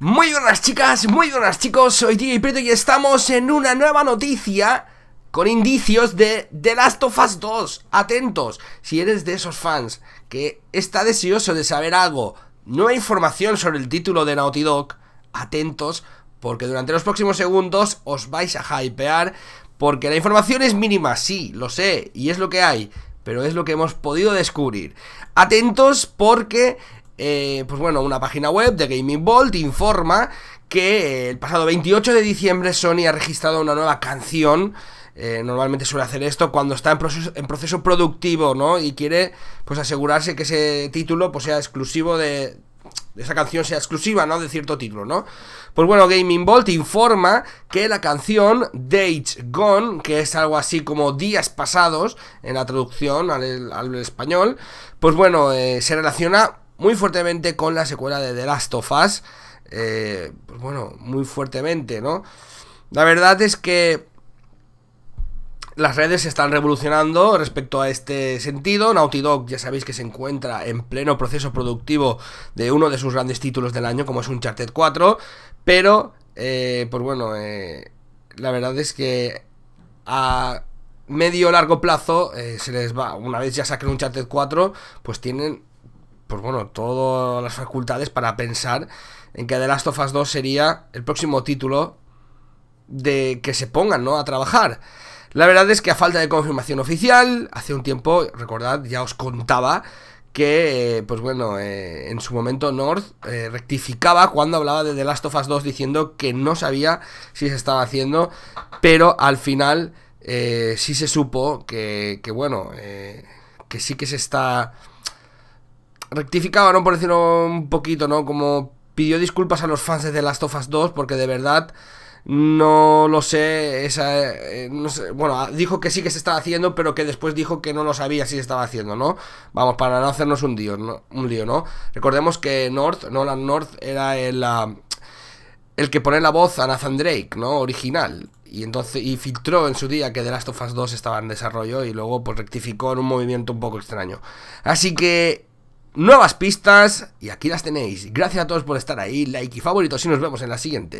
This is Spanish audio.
Muy buenas chicas, muy buenas chicos, soy y Preto y estamos en una nueva noticia con indicios de The Last of Us 2. Atentos, si eres de esos fans que está deseoso de saber algo, nueva información sobre el título de Naughty Dog, atentos porque durante los próximos segundos os vais a hypear porque la información es mínima, sí, lo sé, y es lo que hay, pero es lo que hemos podido descubrir. Atentos porque eh, pues bueno, una página web de Gaming Vault informa que el pasado 28 de diciembre Sony ha registrado una nueva canción. Eh, normalmente suele hacer esto cuando está en proceso, productivo, ¿no? Y quiere pues asegurarse que ese título pues, sea exclusivo de, esa canción sea exclusiva, ¿no? De cierto título, ¿no? Pues bueno, Gaming Vault informa que la canción Dates Gone, que es algo así como días pasados en la traducción al, español, pues bueno, eh, se relaciona muy fuertemente con la secuela de The Last of Us. Eh, pues bueno, muy fuertemente, ¿no? La verdad es que las redes se están revolucionando respecto a este sentido. Naughty Dog ya sabéis que se encuentra en pleno proceso productivo de uno de sus grandes títulos del año, como es Uncharted 4, pero, eh, pues bueno, eh, la verdad es que a medio largo plazo se les va, una vez ya saquen Uncharted 4, pues tienen pues bueno, todas las facultades para pensar en que The Last of Us 2 sería el próximo título de que se pongan, ¿no? A trabajar. La verdad es que a falta de confirmación oficial, hace un tiempo, recordad, ya os contaba que, eh, pues bueno, eh, en su momento North eh, rectificaba cuando hablaba de The Last of Us 2 diciendo que no sabía si se estaba haciendo, pero al final sí se supo que, que bueno, que sí que se está rectificaba, ¿no? Por decirlo un poquito, ¿no? Como pidió disculpas a los fans de The Last of Us 2 porque de verdad no lo sé, esa, eh, bueno, ah, dijo que sí que se estaba haciendo, pero que después dijo que no lo sabía si se estaba haciendo, ¿no? Vamos, para no hacernos un lío, ¿no? Un lío, ¿no? Recordemos que North, Nolan North era el, ah, el que pone la voz a Nathan Drake, ¿no? Original. Y entonces y filtró en su día que The Last of Us 2 estaba en desarrollo y luego pues rectificó en un movimiento un poco extraño. Así que nuevas pistas y aquí las tenéis. Gracias a todos por estar ahí, like y favorito y nos vemos en la siguiente.